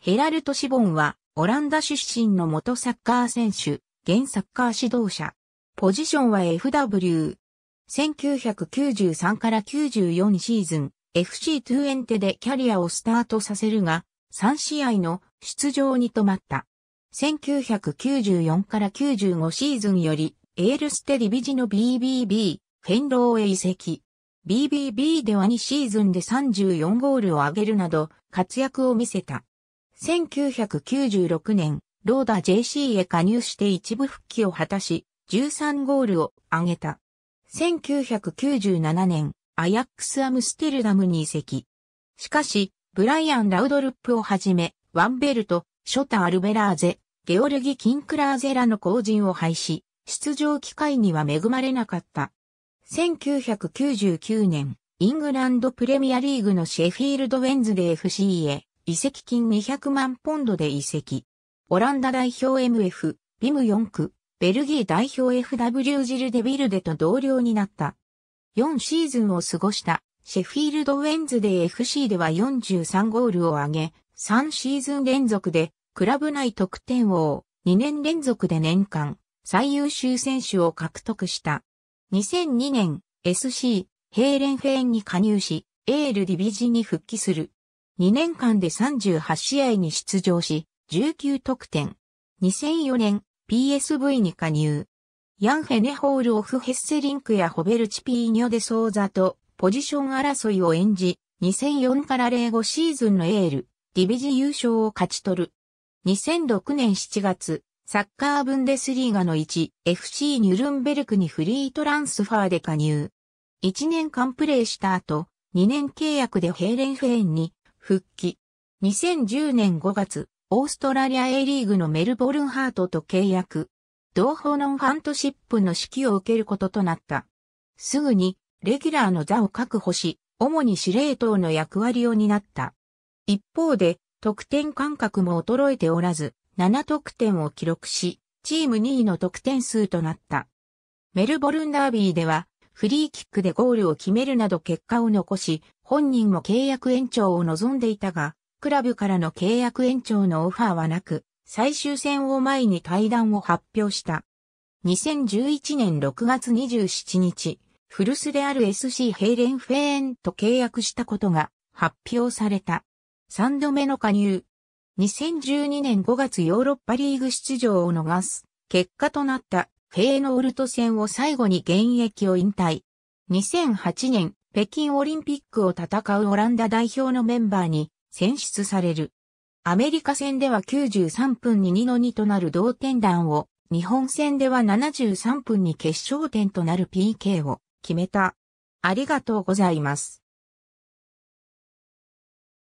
ヘラルト・シボンは、オランダ出身の元サッカー選手、現サッカー指導者。ポジションは FW。1993から94シーズン、FC トゥエンテでキャリアをスタートさせるが、3試合の出場に止まった。1994から95シーズンより、エールステディビジの BBB、フェンローへ移籍。BBB では2シーズンで34ゴールを挙げるなど、活躍を見せた。1996年、ローダ JC へ加入して一部復帰を果たし、13ゴールを挙げた。1997年、アヤックスアムステルダムに移籍。しかし、ブライアン・ラウドルップをはじめ、ワンベルト、ショタ・アルベラーゼ、ゲオルギ・キンクラーゼらの後陣を廃止、出場機会には恵まれなかった。1999年、イングランドプレミアリーグのシェフィールド・ウェンズで FC へ移籍金200万ポンドで移籍。オランダ代表 MF、ビム・4区、ベルギー代表 FW ジル・デビルデと同僚になった。4シーズンを過ごしたシェフィールド・ウェンズデー FC では43ゴールを挙げ、3シーズン連続でクラブ内得点王、2年連続で年間最優秀選手を獲得した。2002年 SC ヘーレンフェーンに加入し、エールディビジに復帰する。2年間で38試合に出場し、19得点。2004年、PSV に加入。ヤンフェネホールオフヘッセリンクやホベルチピーニョデソーザとポジション争いを演じ、2004から05シーズンのエール、ディビジ優勝を勝ち取る。2006年7月、サッカーブンデスリーガの1、FC ニュルンベルクにフリートランスファーで加入。1年間プレーした後、2年契約でヘーレンフェーンに復帰。2010年5月、オーストラリア A リーグのメルボルンハートと契約。同胞のファントシップの指揮を受けることとなった。すぐに、レギュラーの座を確保し、主に司令塔の役割を担った。一方で、得点感覚も衰えておらず、7得点を記録し、チーム2位の得点数となった。メルボルンダービーでは、フリーキックでゴールを決めるなど結果を残し、本人も契約延長を望んでいたが、クラブからの契約延長のオファーはなく、最終戦を前に対談を発表した。2011年6月27日、古巣である SC ヘイレンフェーンと契約したことが発表された。3度目の加入。2012年5月ヨーロッパリーグ出場を逃す結果となったフェーノールト戦を最後に現役を引退。2008年、北京オリンピックを戦うオランダ代表のメンバーに選出される。アメリカ戦では93分に2の2となる同点弾を、日本戦では73分に決勝点となる PK を決めた。ありがとうございます。